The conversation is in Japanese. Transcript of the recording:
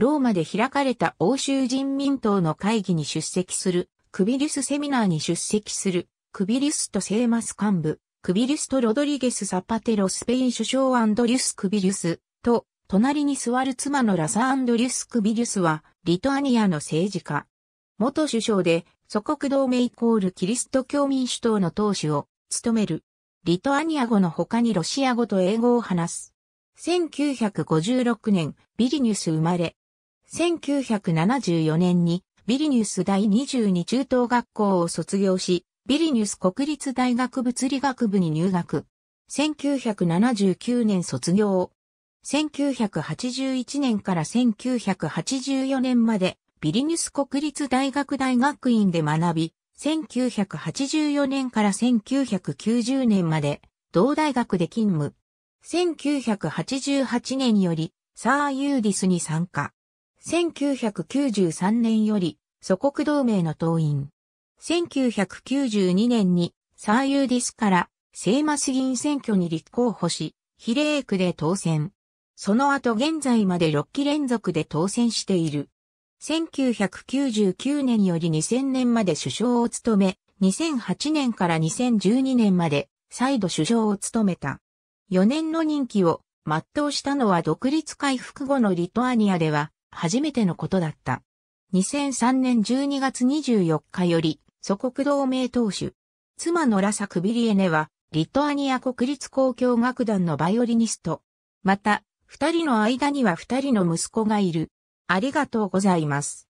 ローマで開かれた欧州人民党の会議に出席する、クビリュスセミナーに出席する、クビリュスとセーマス幹部、クビリュスとロドリゲス・サパテロスペイン首相アンドリュス・クビリュスと、隣に座る妻のラサ・アンドリュス・クビリュスは、リトアニアの政治家。元首相で、祖国同盟イコールキリスト教民主党の党首を務める。リトアニア語の他にロシア語と英語を話す。1956年、ビリニュス生まれ、1974年にビリニュス第22中等学校を卒業し、ビリニュス国立大学物理学部に入学。1979年卒業。1981年から1984年までビリニュス国立大学大学院で学び、1984年から1990年まで同大学で勤務。1988年よりサーユーディスに参加。1993年より祖国同盟の党員。1992年にサーユーディスからセーマス議員選挙に立候補し、比例区で当選。その後現在まで6期連続で当選している。1999年より2000年まで首相を務め、2008年から2012年まで再度首相を務めた。4年の任期を全うしたのは独立回復後のリトアニアでは初めてのことだった。2003年12月24日より、祖国同盟党首。妻のラサ・クビリエネは、リトアニア国立交響楽団のバイオリニスト。また、二人の間には二人の息子がいる。ありがとうございます。